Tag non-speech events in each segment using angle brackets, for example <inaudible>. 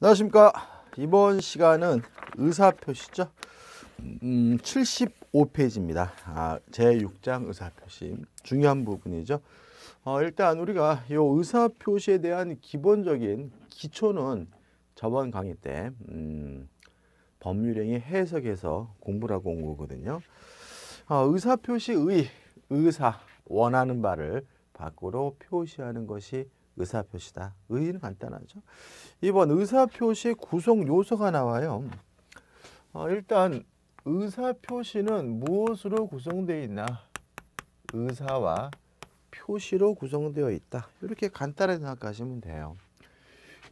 안녕하십니까 이번 시간은 의사표시죠 음, 75페이지입니다 아, 제6장 의사표시 중요한 부분이죠 어, 일단 우리가 이 의사표시에 대한 기본적인 기초는 저번 강의 때 음, 법률행위 해석에서 공부를 고온 거거든요 아, 의사표시의 의사 원하는 바를 밖으로 표시하는 것이 의사표시다. 의의는 간단하죠. 이번 의사표시 구성 요소가 나와요. 어, 일단 의사표시는 무엇으로 구성되어 있나? 의사와 표시로 구성되어 있다. 이렇게 간단하게 생각하시면 돼요.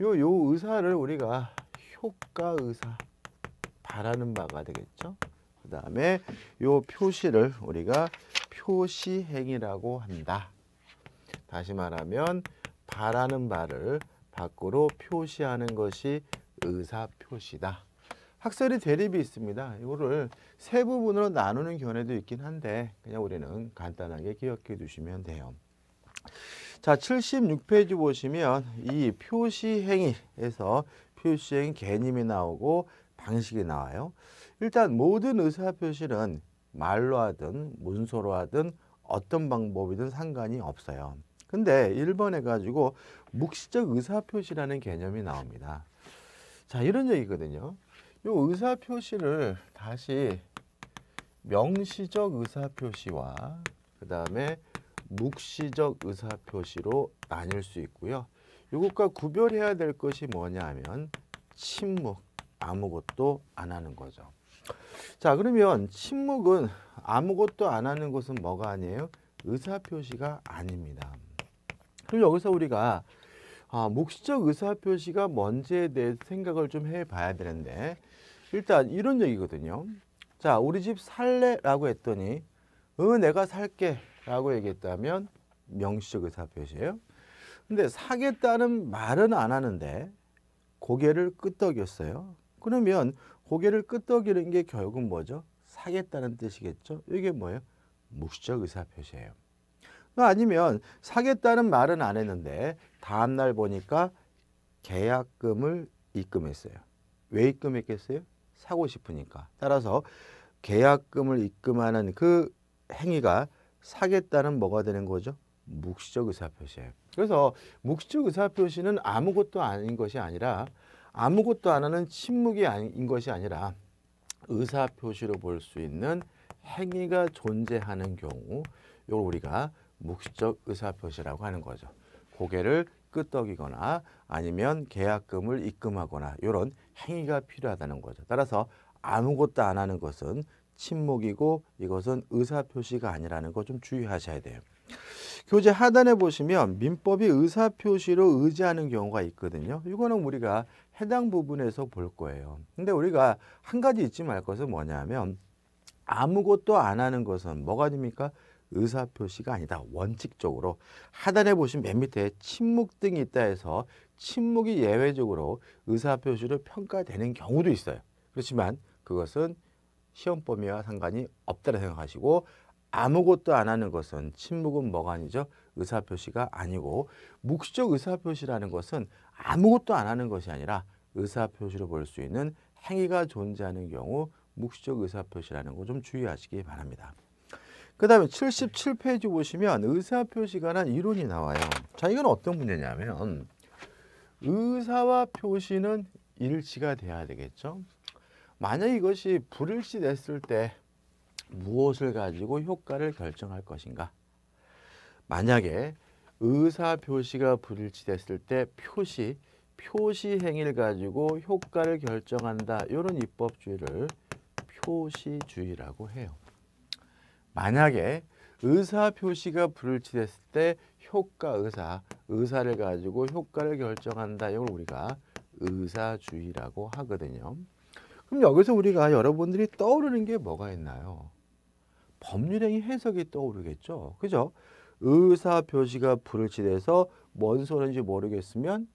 요, 요 의사를 우리가 효과 의사, 바라는 바가 되겠죠. 그 다음에 요 표시를 우리가 표시행위라고 한다. 다시 말하면 바라는 바를 밖으로 표시하는 것이 의사표시다. 학설이 대립이 있습니다. 이거를 세 부분으로 나누는 견해도 있긴 한데 그냥 우리는 간단하게 기억해 두시면 돼요. 자, 76페이지 보시면 이 표시행위에서 표시행 개념이 나오고 방식이 나와요. 일단 모든 의사표시는 말로 하든 문서로 하든 어떤 방법이든 상관이 없어요. 근데 1번에 가지고 묵시적 의사표시라는 개념이 나옵니다. 자, 이런 얘기거든요. 요 의사표시를 다시 명시적 의사표시와 그 다음에 묵시적 의사표시로 나뉠 수 있고요. 이것과 구별해야 될 것이 뭐냐 면 침묵, 아무것도 안 하는 거죠. 자 그러면 침묵은 아무것도 안 하는 것은 뭐가 아니에요? 의사표시가 아닙니다. 그리고 여기서 우리가 아, 묵시적 의사표시가 뭔지에 대해 생각을 좀 해봐야 되는데 일단 이런 얘기거든요. 자, 우리 집 살래라고 했더니 어, 내가 살게 라고 얘기했다면 명시적 의사표시예요. 근데 사겠다는 말은 안 하는데 고개를 끄덕였어요. 그러면 고개를 끄덕이는 게 결국 은 뭐죠? 사겠다는 뜻이겠죠? 이게 뭐예요? 묵시적 의사표시예요. 아, 아니면 사겠다는 말은 안 했는데 다음 날 보니까 계약금을 입금했어요. 왜 입금했겠어요? 사고 싶으니까. 따라서 계약금을 입금하는 그 행위가 사겠다는 뭐가 되는 거죠? 묵시적 의사표시예요. 그래서 묵시적 의사표시는 아무것도 아닌 것이 아니라 아무것도 안 하는 침묵이 아닌 것이 아니라 의사표시로 볼 수 있는 행위가 존재하는 경우 이걸 우리가 묵시적 의사표시라고 하는 거죠. 고개를 끄덕이거나 아니면 계약금을 입금하거나 이런 행위가 필요하다는 거죠. 따라서 아무것도 안 하는 것은 침묵이고 이것은 의사표시가 아니라는 거 좀 주의하셔야 돼요. 교재 하단에 보시면 민법이 의사표시로 의지하는 경우가 있거든요. 이거는 우리가 해당 부분에서 볼 거예요. 근데 우리가 한 가지 잊지 말 것은 뭐냐면 아무것도 안 하는 것은 뭐가 됩니까? 의사표시가 아니다. 원칙적으로 하단에 보시면 맨 밑에 침묵 등이 있다 해서 침묵이 예외적으로 의사표시로 평가되는 경우도 있어요. 그렇지만 그것은 시험 범위와 상관이 없다고 생각하시고 아무것도 안 하는 것은 침묵은 뭐가 아니죠? 의사표시가 아니고 묵시적 의사표시라는 것은 아무것도 안 하는 것이 아니라 의사표시로 볼 수 있는 행위가 존재하는 경우 묵시적 의사표시라는 거 좀 주의하시기 바랍니다. 그 다음에 77페이지 보시면 의사표시 관한 이론이 나와요. 자, 이건 어떤 문제냐면 의사와 표시는 일치가 돼야 되겠죠. 만약 이것이 불일치 됐을 때 무엇을 가지고 효과를 결정할 것인가? 만약에 의사 표시가 불일치됐을 때 표시, 표시 행위를 가지고 효과를 결정한다. 이런 입법주의를 표시주의라고 해요. 만약에 의사 표시가 불일치됐을 때 효과 의사, 의사를 가지고 효과를 결정한다. 이걸 우리가 의사주의라고 하거든요. 그럼 여기서 우리가 여러분들이 떠오르는 게 뭐가 있나요? 법률행위 해석이 떠오르겠죠. 그죠? 의사 표시가 불일치돼서 뭔 소리인지 모르겠으면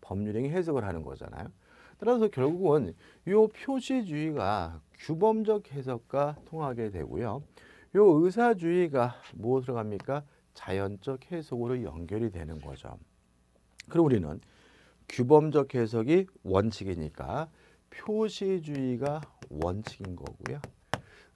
법률행위 해석을 하는 거잖아요. 따라서 결국은 이 표시주의가 규범적 해석과 통하게 되고요. 이 의사주의가 무엇으로 뭐 갑니까? 자연적 해석으로 연결이 되는 거죠. 그럼 우리는 규범적 해석이 원칙이니까 표시주의가 원칙인 거고요.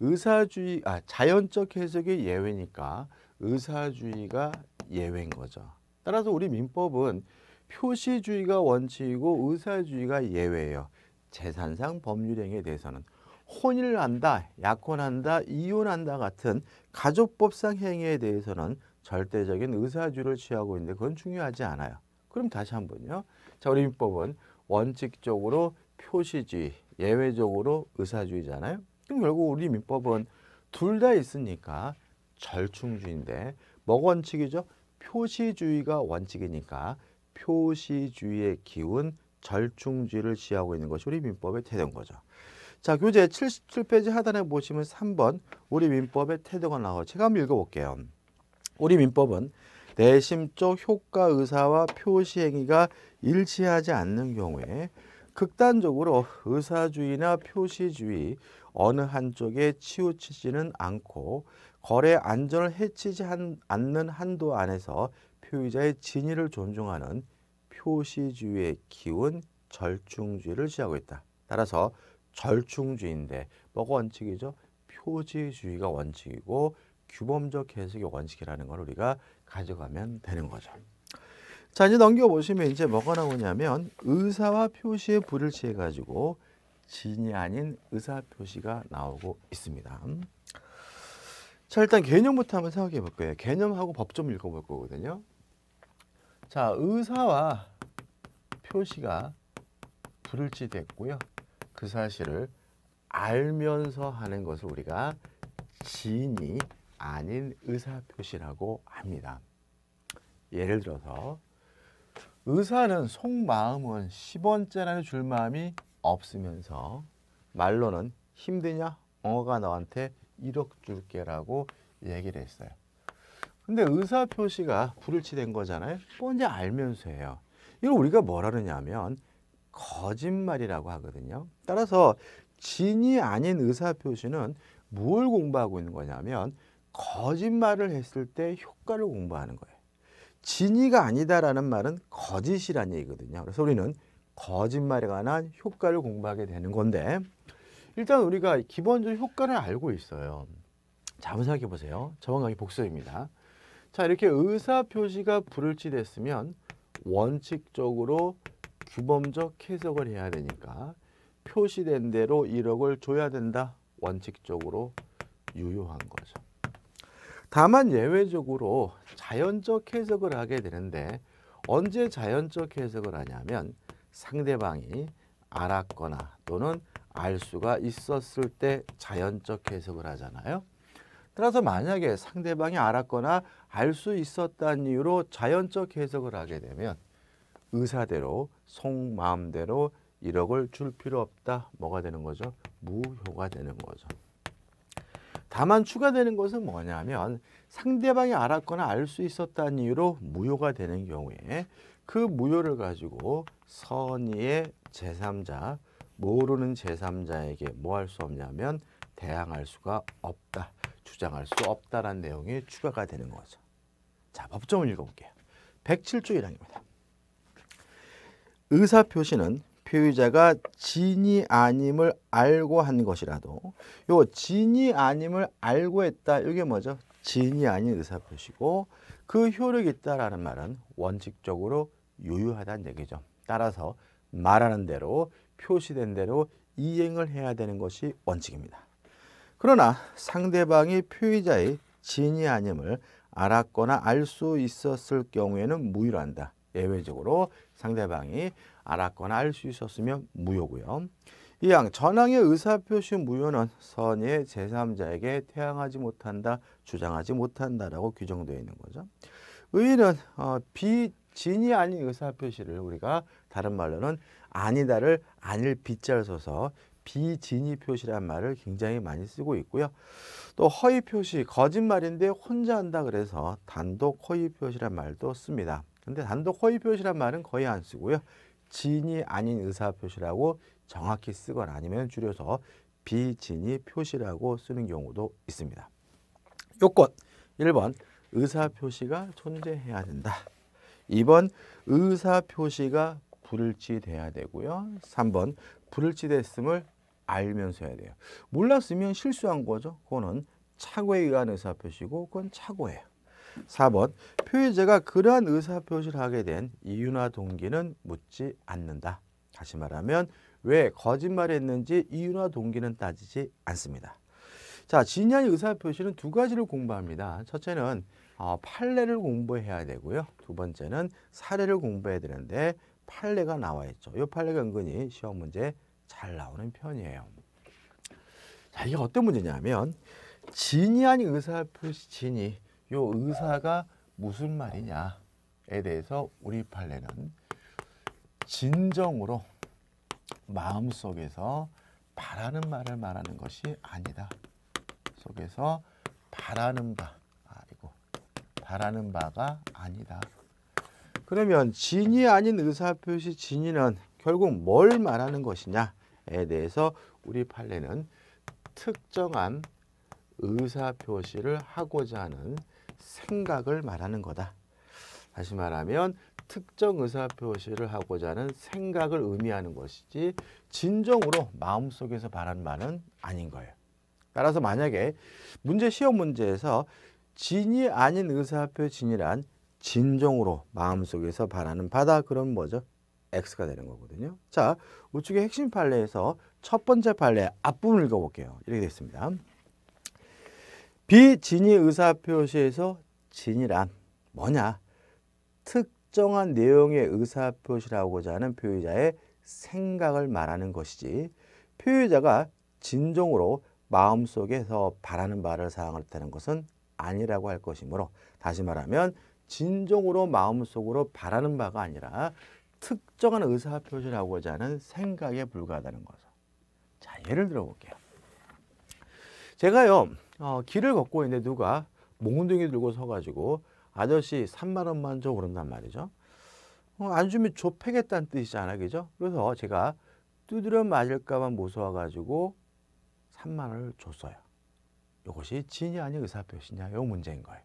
의사주의, 아, 자연적 해석이 예외니까 의사주의가 예외인 거죠. 따라서 우리 민법은 표시주의가 원칙이고 의사주의가 예외예요. 재산상 법률행위에 대해서는. 혼인을 한다, 약혼한다, 이혼한다 같은 가족법상 행위에 대해서는 절대적인 의사주를 취하고 있는데 그건 중요하지 않아요. 그럼 다시 한번요. 자, 우리 민법은 원칙적으로 표시주의, 예외적으로 의사주의잖아요. 그럼 결국 우리 민법은 둘 다 있으니까 절충주의인데 뭐 원칙이죠? 표시주의가 원칙이니까 표시주의의 기운 절충주의를 지하고 있는 것이 우리 민법에 태된 거죠. 자, 교재 77페이지 하단에 보시면 3번 우리 민법의 태도가 나와 제가 한번 읽어볼게요. 우리 민법은 내심적 효과 의사와 표시 행위가 일치하지 않는 경우에 극단적으로 의사주의나 표시주의 어느 한쪽에 치우치지는 않고 거래 안전을 해치지 한, 않는 한도 안에서 소유자의 진위를 존중하는 표시주의의 기운 절충주의를 지하고 있다. 따라서 절충주의인데 뭐가 원칙이죠? 표지주의가 원칙이고 규범적 해석이 원칙이라는 걸 우리가 가져가면 되는 거죠. 자 이제 넘겨보시면 이제 뭐가 나오냐면 의사와 표시의 불일치해 가지고 진이 아닌 의사표시가 나오고 있습니다. 자 일단 개념부터 한번 생각해 볼 거예요. 개념하고 법좀 읽어 볼 거거든요. 자 의사와 표시가 불일치됐고요. 그 사실을 알면서 하는 것을 우리가 진이 아닌 의사표시라고 합니다. 예를 들어서 의사는 속마음은 10원짜리 줄마음이 없으면서 말로는 힘드냐? 어가 너한테 1억 줄게 라고 얘기를 했어요. 근데 의사표시가 불일치된 거잖아요. 뭔지 알면서 해요. 이걸 우리가 뭐라 그러냐면 거짓말이라고 하거든요. 따라서 진이 아닌 의사표시는 무엇 공부하고 있는 거냐면 거짓말을 했을 때 효과를 공부하는 거예요. 진이가 아니다라는 말은 거짓이라는 얘기거든요. 그래서 우리는 거짓말에 관한 효과를 공부하게 되는 건데 일단 우리가 기본적인 효과를 알고 있어요. 자, 한번 생각해 보세요. 저번강의 복습입니다. 자, 이렇게 의사표시가 불일치됐으면 원칙적으로 규범적 해석을 해야 되니까 표시된 대로 1억을 줘야 된다. 원칙적으로 유효한 거죠. 다만 예외적으로 자연적 해석을 하게 되는데 언제 자연적 해석을 하냐면 상대방이 알았거나 또는 알 수가 있었을 때 자연적 해석을 하잖아요. 따라서 만약에 상대방이 알았거나 알 수 있었다는 이유로 자연적 해석을 하게 되면 의사대로 속 마음대로 1억을 줄 필요 없다. 뭐가 되는 거죠? 무효가 되는 거죠. 다만 추가되는 것은 뭐냐면 상대방이 알았거나 알 수 있었다는 이유로 무효가 되는 경우에 그 무효를 가지고 선의의 제3자, 모르는 제3자에게 뭐 할 수 없냐면 대항할 수가 없다, 주장할 수 없다라는 내용이 추가가 되는 거죠. 자, 법정을 읽어볼게요. 107조 1항입니다. 의사표시는 표의자가 진이 아님을 알고 한 것이라도 요 진이 아님을 알고 했다 이게 뭐죠? 진이 아닌 의사표시고 그 효력이 있다라는 말은 원칙적으로 유효하다는 얘기죠. 따라서 말하는 대로 표시된 대로 이행을 해야 되는 것이 원칙입니다. 그러나 상대방이 표의자의 진이 아님을 알았거나 알 수 있었을 경우에는 무효한다. 예외적으로 상대방이 알았거나 알 수 있었으면 무효고요. 이항 전항의 의사표시 무효는 선의 제3자에게 태양하지 못한다, 주장하지 못한다라고 규정되어 있는 거죠. 의는 어, 비진이 아닌 의사표시를 우리가 다른 말로는 아니다를 아닐 빗자를 써서 비진이 표시란 말을 굉장히 많이 쓰고 있고요. 또 허위 표시, 거짓말인데 혼자 한다 그래서 단독 허위 표시란 말도 씁니다. 근데 단독 허위 표시란 말은 거의 안 쓰고요. 진이 아닌 의사 표시라고 정확히 쓰거나 아니면 줄여서 비진이 표시라고 쓰는 경우도 있습니다. 요건 1번 의사 표시가 존재해야 된다. 2번 의사 표시가 불일치돼야 되고요. 3번 불일치됐음을 알면서 해야 돼요. 몰랐으면 실수한 거죠. 그거는 착오에 의한 의사 표시고 그건 착오예요. 4번 표의자가 그러한 의사표시를 하게 된 이유나 동기는 묻지 않는다. 다시 말하면 왜 거짓말했는지 이유나 동기는 따지지 않습니다. 자, 진양 의사표시는 두 가지를 공부합니다. 첫째는 어, 판례를 공부해야 되고요. 두 번째는 사례를 공부해야 되는데 판례가 나와 있죠. 이 판례가 은근히 시험 문제 잘 나오는 편이에요. 자, 이게 어떤 문제냐면 진의한 의사표시 진의 요 의사가 무슨 말이냐에 대해서 우리 판례는 진정으로 마음속에서 바라는 말을 말하는 것이 아니다. 속에서 바라는 바 아니고 바라는 바가 아니다. 그러면 진이 아닌 의사표시 진이는 결국 뭘 말하는 것이냐에 대해서 우리 판례는 특정한 의사표시를 하고자 하는 생각을 말하는 거다. 다시 말하면 특정 의사표시를 하고자 하는 생각을 의미하는 것이지 진정으로 마음속에서 바란 말은 아닌 거예요. 따라서 만약에 문제 시험 문제에서 진이 아닌 의사표 진이란 진정으로 마음속에서 바라는 바다 그럼 뭐죠? X가 되는 거거든요. 자, 우측의 핵심 판례에서 첫 번째 판례 앞부분 읽어볼게요. 이렇게 됐습니다. 비진위 의사표시에서 진이란 뭐냐? 특정한 내용의 의사표시라고자 하는 표의자의 생각을 말하는 것이지 표의자가 진정으로 마음속에서 바라는 바를 사항을 뜻하는 것은 아니라고 할 것이므로 다시 말하면 진정으로 마음속으로 바라는 바가 아니라 특정한 의사표시를 고자 하는 생각에 불과하다는 거 자, 예를 들어 볼게요. 제가요. 어, 길을 걷고 있는데 누가 몽둥이 들고 서가지고 아저씨 3만 원만 줘 그런단 말이죠. 어, 안 주면 줘 패겠다는 뜻이잖아, 그죠? 그래서 제가 두드려 맞을까봐 무서워가지고 3만 원을 줬어요. 이것이 진이 아닌 의사표시냐, 요 문제인 거예요.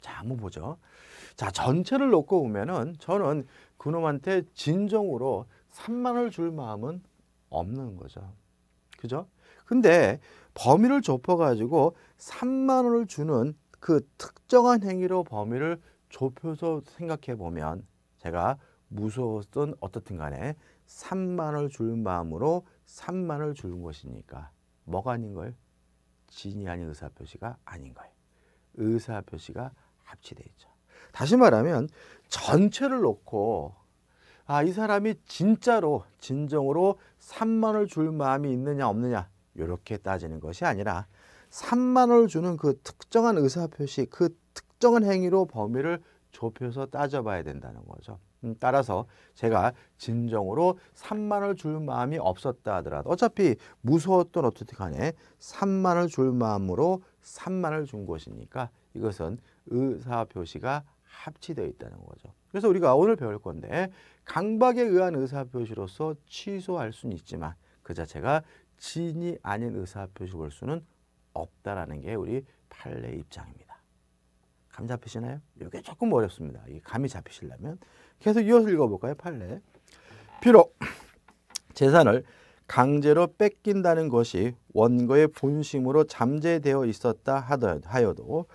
자, 한번 보죠. 자, 전체를 놓고 보면은 저는 그놈한테 진정으로 3만 원을 줄 마음은 없는 거죠. 그죠? 근데 범위를 좁혀가지고 3만 원을 주는 그 특정한 행위로 범위를 좁혀서 생각해 보면 제가 무서웠던 어떻든 간에 3만 원을 줄 마음으로 3만 원을 주는 것이니까 뭐가 아닌 거예요? 진이 아닌 의사표시가 아닌 거예요. 의사표시가 합치되어 있죠. 다시 말하면 전체를 놓고 아, 이 사람이 진짜로 진정으로 3만을 원줄 마음이 있느냐 없느냐 이렇게 따지는 것이 아니라 3만 원을 주는 그 특정한 의사표시 그 특정한 행위로 범위를 좁혀서 따져봐야 된다는 거죠. 음, 따라서 제가 진정으로 3만 원줄 마음이 없었다 하더라도 어차피 무서웠던 어떻게 간에 3만 원줄 마음으로 3만 원준 것이니까 이것은 의사표시가 합치되어 있다는 거죠. 그래서 우리가 오늘 배울 건데 강박에 의한 의사표시로서 취소할 수는 있지만 그 자체가 진이 아닌 의사표시 볼수는 없다라는 게 우리 판례 입장입니다. 감 잡히시나요? 이게 조금 어렵습니다. 이 감이 잡히시려면 계속 이어서 읽어볼까요? 판례. 비록 재산을 강제로 뺏긴다는 것이 원고의 본심으로 잠재되어 있었다 하여도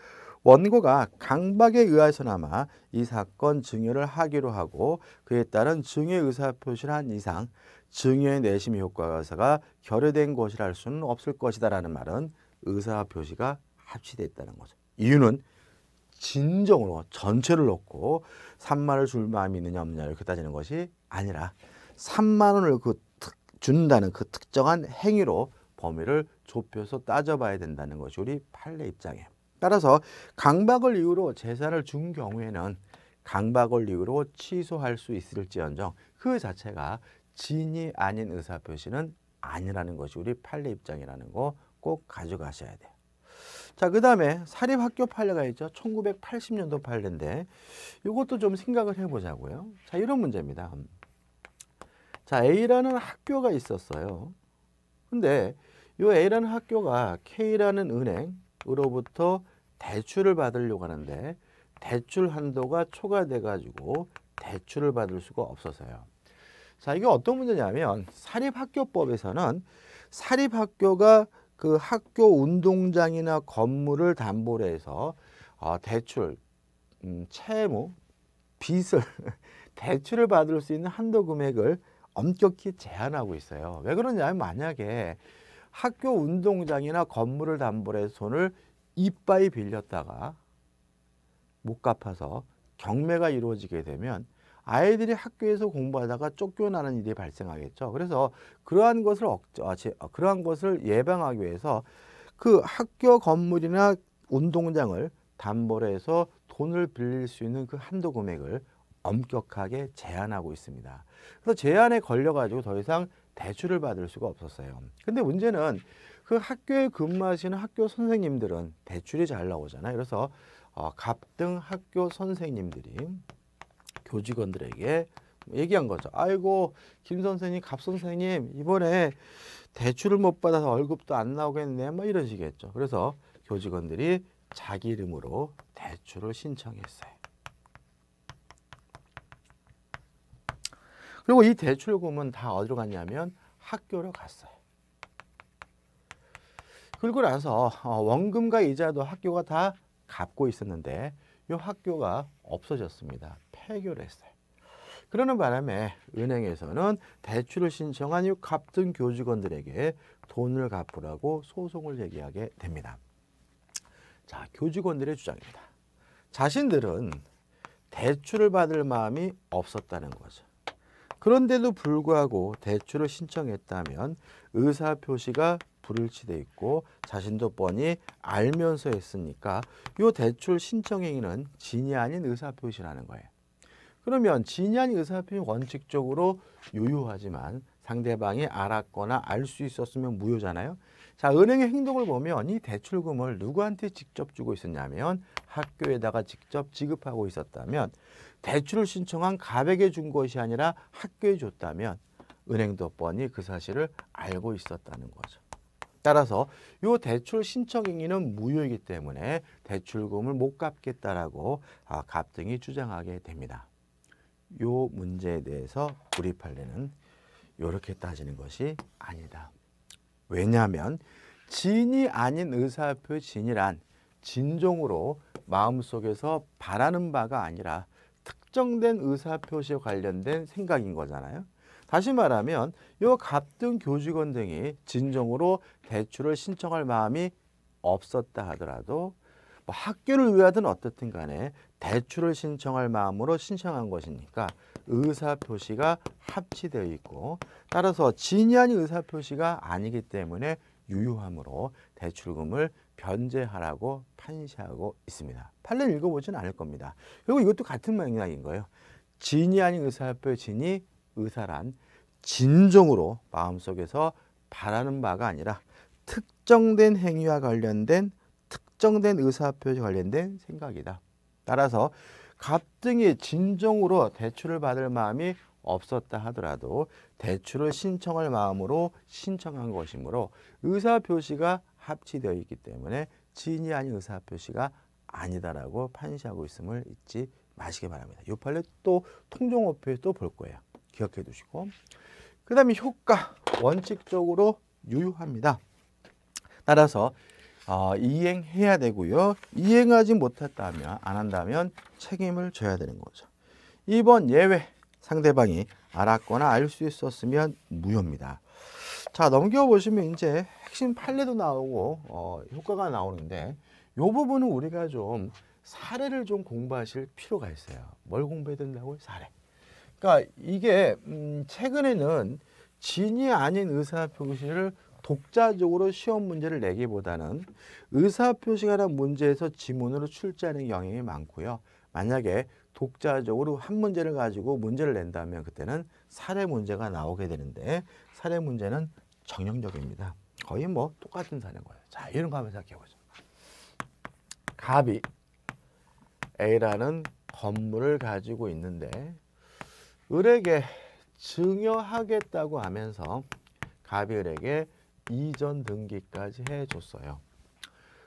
원고가 강박에 의해서나마 이 사건 증여를 하기로 하고 그에 따른 증여 의사표시를 한 이상 증여의 내심 효과가 결여된 것이라 할 수는 없을 것이다 라는 말은 의사표시가 합치되어 있다는 거죠. 이유는 진정으로 전체를 놓고 3만을 줄 마음이 있느냐 없느냐 이 따지는 것이 아니라 3만 원을 그 준다는 그 특정한 행위로 범위를 좁혀서 따져봐야 된다는 것이 우리 판례 입장이에요. 따라서 강박을 이유로 제사를 준 경우에는 강박을 이유로 취소할 수 있을지언정 그 자체가 진이 아닌 의사표시는 아니라는 것이 우리 판례 입장이라는 거 꼭 가져가셔야 돼요. 자, 그 다음에 사립학교 판례가 있죠. 1980년도 판례인데 이것도 좀 생각을 해보자고요. 자, 이런 문제입니다. 자, A라는 학교가 있었어요. 근데 이 A라는 학교가 K라는 은행, 은으로부터 대출을 받으려고 하는데 대출 한도가 초과돼 가지고 대출을 받을 수가 없어서요. 자, 이게 어떤 문제냐면 사립학교법에서는 사립학교가 그 학교 운동장이나 건물을 담보로 해서 어, 대출, 음, 채무, 빚을 <laughs> 대출을 받을 수 있는 한도 금액을 엄격히 제한하고 있어요. 왜 그러냐면 만약에 학교 운동장이나 건물을 담보로 해서 돈을 이빠이 빌렸다가 못 갚아서 경매가 이루어지게 되면 아이들이 학교에서 공부하다가 쫓겨나는 일이 발생하겠죠. 그래서 그러한 것을 억저, 아, 아, 그러한 것을 예방하기 위해서 그 학교 건물이나 운동장을 담보로 해서 돈을 빌릴 수 있는 그 한도 금액을 엄격하게 제한하고 있습니다. 그래서 제한에 걸려가지고 더 이상 대출을 받을 수가 없었어요. 근데 문제는 그 학교에 근무하시는 학교 선생님들은 대출이 잘 나오잖아요. 그래서 어, 갑등 학교 선생님들이 교직원들에게 얘기한 거죠. 아이고 김 선생님, 갑 선생님 이번에 대출을 못 받아서 월급도 안 나오겠네, 뭐 이런 식이었죠. 그래서 교직원들이 자기 이름으로 대출을 신청했어요. 그리고 이 대출금은 다 어디로 갔냐면 학교로 갔어요. 그리고 나서 어, 원금과 이자도 학교가 다 갚고 있었는데 이 학교가 없어졌습니다. 폐교를 했어요. 그러는 바람에 은행에서는 대출을 신청한 이 갚던 교직원들에게 돈을 갚으라고 소송을 제기하게 됩니다. 자, 교직원들의 주장입니다. 자신들은 대출을 받을 마음이 없었다는 거죠. 그런데도 불구하고 대출을 신청했다면 의사 표시가 불일치되어 있고 자신도 뻔히 알면서 했으니까 이 대출 신청 행위는 진이 아닌 의사 표시라는 거예요. 그러면 진이 아닌 의사 표시 원칙적으로 유효하지만 상대방이 알았거나 알 수 있었으면 무효잖아요. 자, 은행의 행동을 보면 이 대출금을 누구한테 직접 주고 있었냐면 학교에다가 직접 지급하고 있었다면 대출을 신청한 가백에 준 것이 아니라 학교에 줬다면 은행도 뻔히 그 사실을 알고 있었다는 거죠. 따라서 이 대출 신청 행위는 무효이기 때문에 대출금을 못 갚겠다라고 아, 갑등이 주장하게 됩니다. 이 문제에 대해서 불입할 때는 이렇게 따지는 것이 아니다. 왜냐하면 진이 아닌 의사표 진이란 진종으로 마음속에서 바라는 바가 아니라 특정된 의사표시에 관련된 생각인 거잖아요. 다시 말하면 이 갑등 교직원 등이 진정으로 대출을 신청할 마음이 없었다 하더라도 뭐 학교를 위하든 어떻든 간에 대출을 신청할 마음으로 신청한 것이니까 의사표시가 합치되어 있고 따라서 진의한 의사표시가 아니기 때문에 유효함으로 대출금을 변제하라고 판시하고 있습니다. 판례는 읽어보지 않을 겁니다. 그리고 이것도 같은 맥락인 거예요. 진이 아닌 의사표 진이 의사란 진정으로 마음속에서 바라는 바가 아니라 특정된 행위와 관련된 특정된 의사표에 관련된 생각이다. 따라서 갑 등이 진정으로 대출을 받을 마음이 없었다 하더라도 대출을 신청할 마음으로 신청한 것이므로 의사 표시가 합치되어 있기 때문에 진이 아닌 의사 표시가 아니다라고 판시하고 있음을 잊지 마시기 바랍니다. 이 판례 또 통종어표에 또볼 거예요. 기억해 두시고 그 다음에 효과 원칙적으로 유효합니다. 따라서 어, 이행해야 되고요. 이행하지 못했다면 안 한다면 책임을 져야 되는 거죠. 2번 예외 상대방이 알았거나 알 수 있었으면 무효입니다. 자 넘겨보시면 이제 핵심 판례도 나오고 어, 효과가 나오는데 이 부분은 우리가 좀 사례를 좀 공부하실 필요가 있어요. 뭘 공부해야 된다고요? 사례. 그러니까 이게 음, 최근에는 진이 아닌 의사표시를 독자적으로 시험 문제를 내기보다는 의사표시가란 문제에서 지문으로 출제하는 경향이 많고요. 만약에 독자적으로 한 문제를 가지고 문제를 낸다면 그때는 사례 문제가 나오게 되는데 사례 문제는 정형적입니다. 거의 뭐 똑같은 사례인 거예요. 자, 이런 거 한번 생각해보죠. 갑이 A라는 건물을 가지고 있는데 을에게 증여하겠다고 하면서 갑이 을에게 이전 등기까지 해줬어요.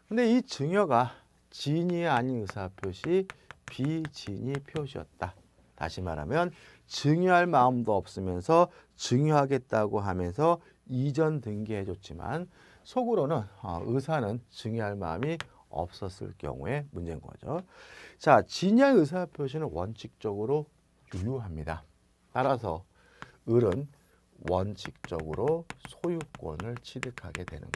근데 이 증여가 진이 아닌 의사표시 비진이 표시였다. 다시 말하면 증여할 마음도 없으면서 증여하겠다고 하면서 이전 등기해줬지만 속으로는 어, 의사는 증여할 마음이 없었을 경우에 문제인 거죠. 자, 진양 의사표시는 원칙적으로 유효합니다. 따라서 을은 원칙적으로 소유권을 취득하게 되는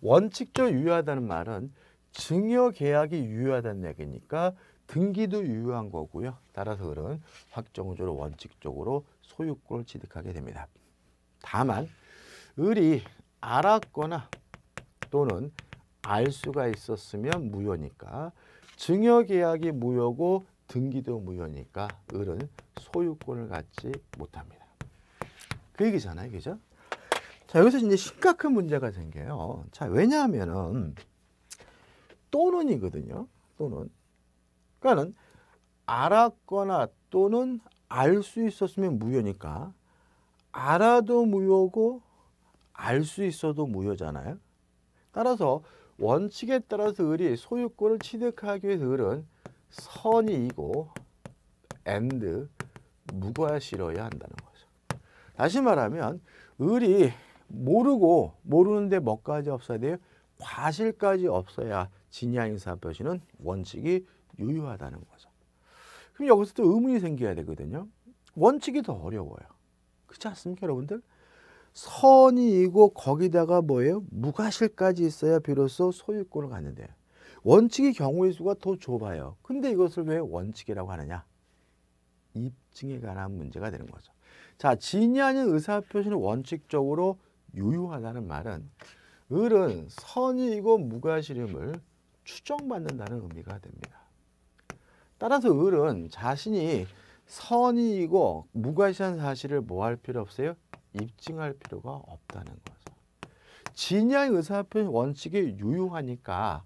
것입원칙적 유효하다는 말은 증여계약이 유효하다는 얘기니까 등기도 유효한 거고요. 따라서 그런 확정적으로 원칙적으로 소유권을 취득하게 됩니다. 다만 을이 알았거나 또는 알 수가 있었으면 무효니까 증여계약이 무효고 등기도 무효니까 을은 소유권을 갖지 못합니다. 그 얘기잖아요. 그죠? 자, 여기서 이제 심각한 문제가 생겨요. 자, 왜냐하면 또는이거든요. 또는. 그러니까는 알았거나 또는 알 수 있었으면 무효니까 알아도 무효고 알 수 있어도 무효잖아요. 따라서 원칙에 따라서 을이 소유권을 취득하기 위해서 을은 선이이고 and 무과실어야 한다는 거예요. 다시 말하면 을이 모르고 모르는데 뭐까지 없어야 돼요? 과실까지 없어야 진야인사 표시는 원칙이 유효하다는 거죠. 그럼 여기서 또 의문이 생겨야 되거든요. 원칙이 더 어려워요. 그렇지 않습니까 여러분들? 선이고 거기다가 뭐예요? 무과실까지 있어야 비로소 소유권을 갖는데 원칙이 경우의 수가 더 좁아요. 근데 이것을 왜 원칙이라고 하느냐? 입증에 관한 문제가 되는 거죠. 자, 진이 아닌 의사표시는 원칙적으로 유효하다는 말은 을은 선의이고 무과시름을 추정받는다는 의미가 됩니다. 따라서 을은 자신이 선의이고 무과시한 사실을 뭐 할 필요 없어요? 입증할 필요가 없다는 거죠. 진양 의사표현 원칙이 유효하니까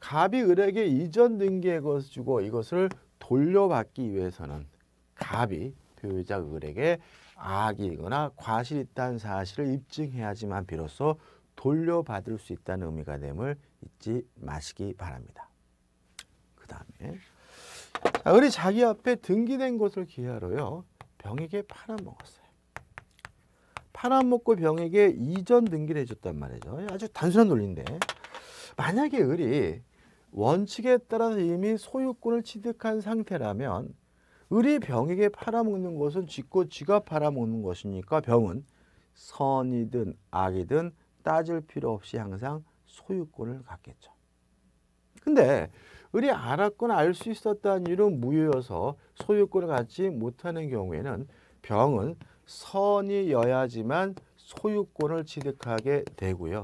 갑이 을에게 이전 등기의 것을 주고 이것을 돌려받기 위해서는 갑이 배우자 을에게 악이거나 과실이 있다는 사실을 입증해야지만 비로소 돌려받을 수 있다는 의미가 됨을 잊지 마시기 바랍니다. 그 다음에 자, 을이 자기 앞에 등기된 것을 기하로요. 병에게 팔아먹었어요. 팔아먹고 병에게 이전 등기를 해줬단 말이죠. 예, 아주 단순한 논리인데 만약에 을이 원칙에 따라서 이미 소유권을 취득한 상태라면 을이 병에게 팔아먹는 것은 짓고 지가 팔아먹는 것이니까 병은 선이든 악이든 따질 필요 없이 항상 소유권을 갖겠죠. 근데 을이 알았거알수 있었다는 이유는 무효여서 소유권을 갖지 못하는 경우에는 병은 선이여야지만 소유권을 취득하게 되고요.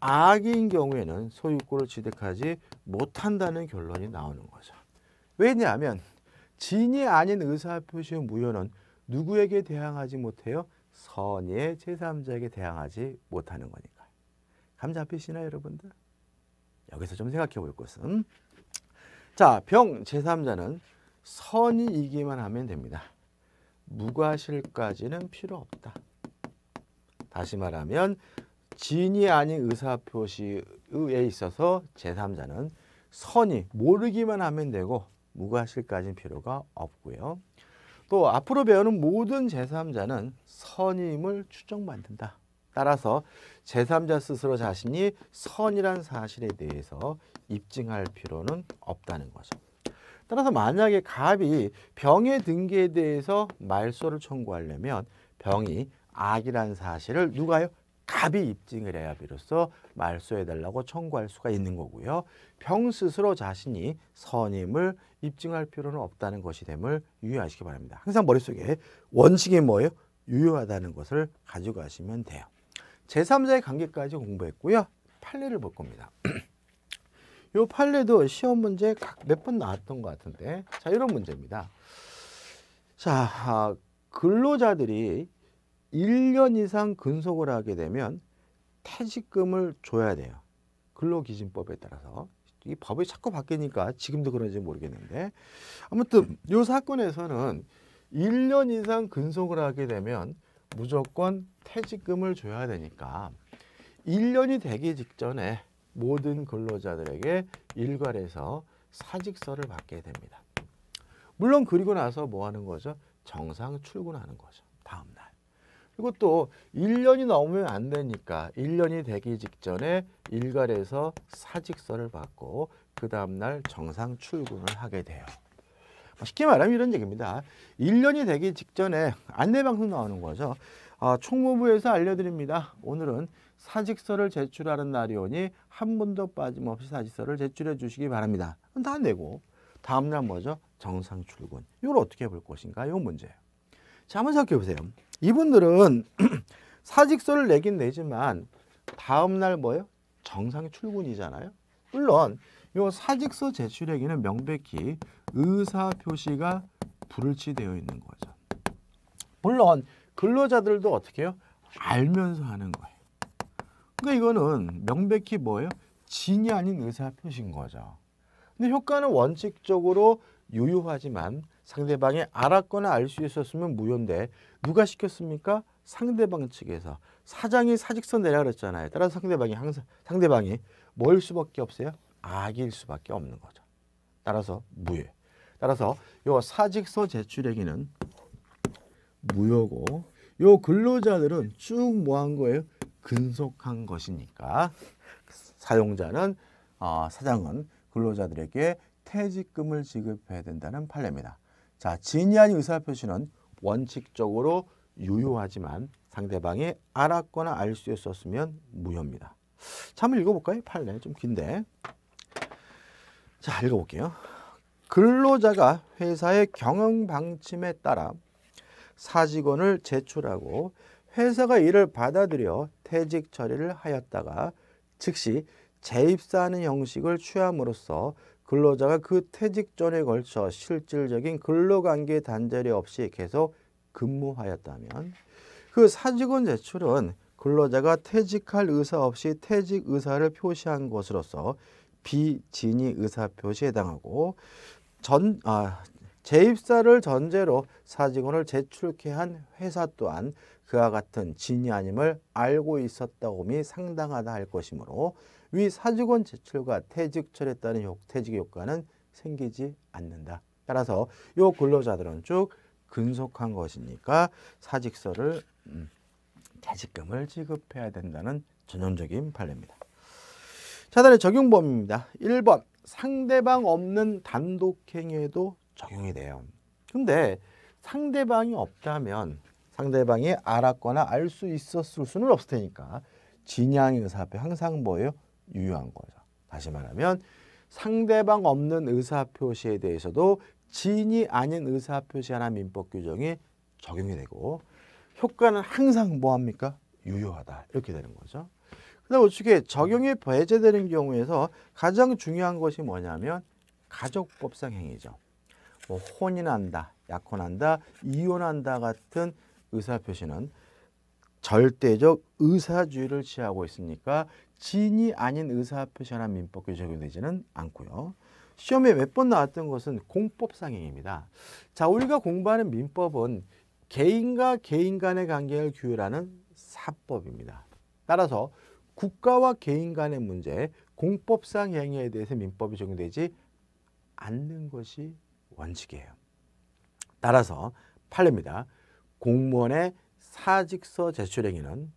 악인 경우에는 소유권을 취득하지 못한다는 결론이 나오는 거죠. 왜냐하면 진이 아닌 의사표시의 무효는 누구에게 대항하지 못해요? 선의 제3자에게 대항하지 못하는 거니까. 감 잡히시나요, 여러분들? 여기서 좀 생각해 볼 것은 자, 병 제3자는 선이 이기만 하면 됩니다. 무과실까지는 필요 없다. 다시 말하면 진이 아닌 의사표시에 있어서 제3자는 선이 모르기만 하면 되고 무과실 까진 필요가 없고요. 또 앞으로 배우는 모든 제3자는 선임을 추정받는다. 따라서 제3자 스스로 자신이 선이란 사실에 대해서 입증할 필요는 없다는 거죠. 따라서 만약에 갑이 병의 등기에 대해서 말소를 청구하려면 병이 악이란 사실을 누가요? 갑이 입증을 해야 비로소 말소해달라고 청구할 수가 있는 거고요. 병 스스로 자신이 선임을 입증할 필요는 없다는 것이 됨을 유의하시기 바랍니다. 항상 머릿속에 원칙이 뭐예요? 유효하다는 것을 가져가시면 돼요. 제3자의 관계까지 공부했고요. 판례를 볼 겁니다. 이 <clears throat> 판례도 시험 문제 몇 번 나왔던 것 같은데 자 이런 문제입니다. 자 아, 근로자들이 1년 이상 근속을 하게 되면 퇴직금을 줘야 돼요. 근로기준법에 따라서 이 법이 자꾸 바뀌니까 지금도 그런지 모르겠는데 아무튼 이 사건에서는 1년 이상 근속을 하게 되면 무조건 퇴직금을 줘야 되니까 1년이 되기 직전에 모든 근로자들에게 일괄해서 사직서를 받게 됩니다. 물론 그리고 나서 뭐 하는 거죠? 정상 출근하는 거죠. 다음날. 이것도 1년이 넘으면 안 되니까 1년이 되기 직전에 일괄해서 사직서를 받고 그 다음날 정상 출근을 하게 돼요. 뭐 쉽게 말하면 이런 얘기입니다. 1년이 되기 직전에 안내방송 나오는 거죠. 아, 총무부에서 알려드립니다. 오늘은 사직서를 제출하는 날이 오니 한 분도 빠짐없이 사직서를 제출해 주시기 바랍니다. 다 내고 다음날 뭐죠? 정상 출근. 이걸 어떻게 볼 것인가? 이건 문제예요. 자, 한번 생각해 보세요. 이분들은 <clears throat> 사직서를 내긴 내지만 다음날 뭐예요? 정상 출근이잖아요. 물론 이 사직서 제출에게는 명백히 의사 표시가 불일치되어 있는 거죠. 물론 근로자들도 어떻게 해요? 알면서 하는 거예요. 그러니까 이거는 명백히 뭐예요? 진이 아닌 의사 표시인 거죠. 근데 효과는 원칙적으로 유효하지만 상대방이 알았거나 알 수 있었으면 무효인데 누가 시켰습니까? 상대방 측에서 사장이 사직서 내라 그랬잖아요. 따라서 상대방이 항상 상대방이 뭘 수밖에 없어요? 악일 수밖에 없는 거죠. 따라서 무효. 따라서 요 사직서 제출행위는 무효고 요 근로자들은 쭉뭐한 거예요? 근속한 것이니까 사용자는 어, 사장은 근로자들에게 퇴직금을 지급해야 된다는 판례입니다. 자, 진의 한 의사표시는 원칙적으로 유효하지만 상대방이 알았거나 알 수 있었으면 무효입니다. 자, 한번 읽어볼까요? 8네, 좀 긴데. 자, 읽어볼게요. 근로자가 회사의 경영 방침에 따라 사직원을 제출하고 회사가 이를 받아들여 퇴직 처리를 하였다가 즉시 재입사하는 형식을 취함으로써 근로자가 그 퇴직 전에 걸쳐 실질적인 근로관계 단절이 없이 계속 근무하였다면 그 사직원 제출은 근로자가 퇴직할 의사 없이 퇴직 의사를 표시한 것으로서 비진위 의사 표시에 해당하고 전, 아, 재입사를 전제로 사직원을 제출케 한 회사 또한 그와 같은 진위 아님을 알고 있었다고 미 상당하다 할 것이므로 위 사직원 제출과 퇴직처리에 따른 퇴직 효과는 생기지 않는다. 따라서 요 근로자들은 쭉 근속한 것이니까 사직서를 음, 퇴직금을 지급해야 된다는 전형적인 판례입니다. 차단의 적용 범위입니다. 1번 상대방 없는 단독행위에도 적용이 돼요. 근데 상대방이 없다면 상대방이 알았거나 알 수 있었을 수는 없을 테니까 진양의 사앞 항상 뭐예요? 유효한 거죠. 다시 말하면 상대방 없는 의사표시에 대해서도 진이 아닌 의사표시 하나 민법 규정이 적용이 되고 효과는 항상 뭐합니까? 유효하다 이렇게 되는 거죠. 그다음 우측에 적용이 배제되는 경우에서 가장 중요한 것이 뭐냐면 가족법상 행위죠. 뭐 혼인한다, 약혼한다, 이혼한다 같은 의사표시는 절대적 의사주의를 취하고 있으니까 진이 아닌 의사표 전한 민법규 적용되지는 않고요. 시험에 몇 번 나왔던 것은 공법상행입니다. 자, 우리가 공부하는 민법은 개인과 개인 간의 관계를 규율하는 사법입니다. 따라서 국가와 개인 간의 문제, 공법상 행위에 대해서 민법이 적용되지 않는 것이 원칙이에요. 따라서 8례입니다. 공무원의 사직서 제출 행위는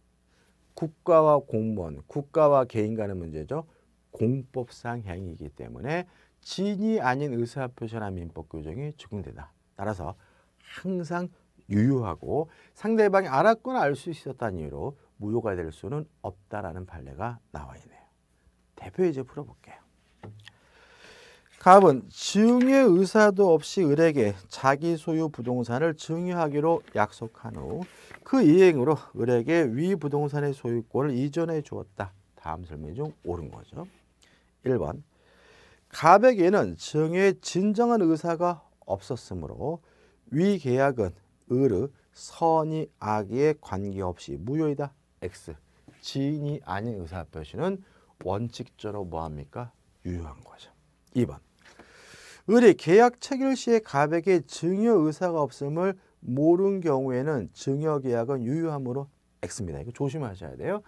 국가와 공무원, 국가와 개인 간의 문제죠. 공법상 행위이기 때문에 진이 아닌 의사표시나 민법 규정이 적용된다. 따라서 항상 유효하고 상대방이 알았거나 알 수 있었다는 이유로 무효가 될 수는 없다라는 판례가 나와 있네요. 대표 이제 풀어볼게요. 갑은 증여 의사도 없이 을에게 자기 소유 부동산을 증여하기로 약속한 후 그 이행으로 을에게 위 부동산의 소유권을 이전해 주었다. 다음 설명 중 옳은 거죠. 1번 갑에게는 증여의 진정한 의사가 없었으므로 위 계약은 을의 선이 악의 관계없이 무효이다. X. 지인이 아닌 의사 표시는 원칙적으로 뭐합니까? 유효한 거죠. 2번 을이 계약 체결 시에 갑에게 증여 의사가 없음을 모른 경우에는 증여 계약은 유효함으로 X입니다. 이거 조심하셔야 돼요.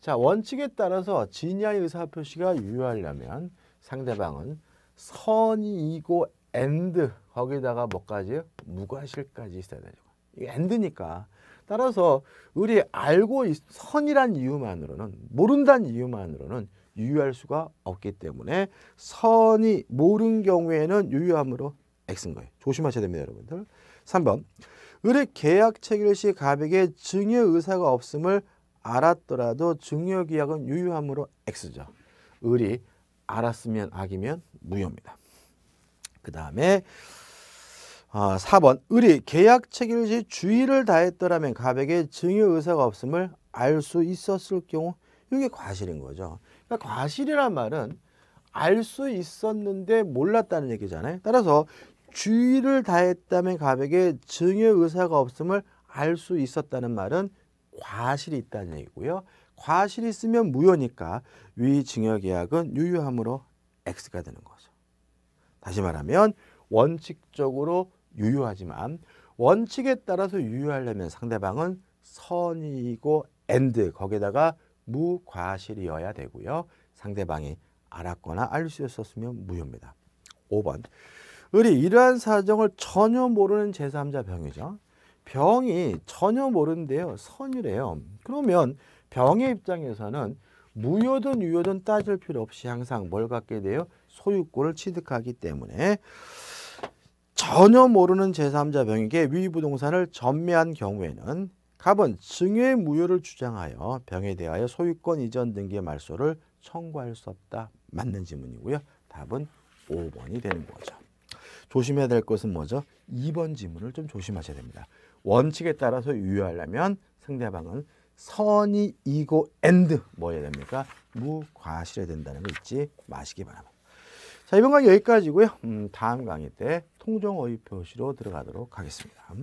자 원칙에 따라서 진야의 사표시가 유효하려면 상대방은 선이고 엔드 거기다가 뭐까지요? 무과실까지 있어야 되죠. 이 엔드니까 따라서 우리 알고 선이란 이유만으로는 모른다는 이유만으로는 유효할 수가 없기 때문에 선이 모른 경우에는 유효함으로 X인 거예요. 조심하셔야 됩니다, 여러분들. 3번. 을의 계약 체결 시갑에 증여 의사가 없음을 알았더라도 증여 계약은 유효함으로 X죠. 을이 알았으면 악이면 무효입니다. 그 다음에 4번 아, 을이 계약 체결 시 주의를 다했더라면 갑에 증여 의사가 없음을 알 수 있었을 경우 이게 과실인 거죠. 그러니까 과실이란 말은 알 수 있었는데 몰랐다는 얘기잖아요. 따라서 주의를 다했다면 갑에게 증여 의사가 없음을 알 수 있었다는 말은 과실이 있다는 얘기고요. 과실이 있으면 무효니까 위증여계약은 유효함으로 X가 되는 거죠. 다시 말하면 원칙적으로 유효하지만 원칙에 따라서 유효하려면 상대방은 선이고 엔드 거기에다가 무과실이어야 되고요. 상대방이 알았거나 알 수 있었으면 무효입니다. 5번. 을이 이러한 사정을 전혀 모르는 제3자 병이죠. 병이 전혀 모르는데요. 선이래요. 그러면 병의 입장에서는 무효든 유효든 따질 필요 없이 항상 뭘 갖게 돼요? 소유권을 취득하기 때문에 전혀 모르는 제3자 병에게 위부동산을 전매한 경우에는 갑은 증여의 무효를 주장하여 병에 대하여 소유권 이전 등기의 말소를 청구할 수 없다. 맞는 지문이고요. 답은 5번이 되는 거죠. 조심해야 될 것은 뭐죠? 2번 지문을 좀 조심하셔야 됩니다. 원칙에 따라서 유효하려면 상대방은 선이 이고 엔드 뭐여야 됩니까? 무과실해야 된다는 거 잊지 마시기 바랍니다. 자 이번 강의 여기까지고요. 음, 다음 강의 때 통정어휘 표시로 들어가도록 하겠습니다.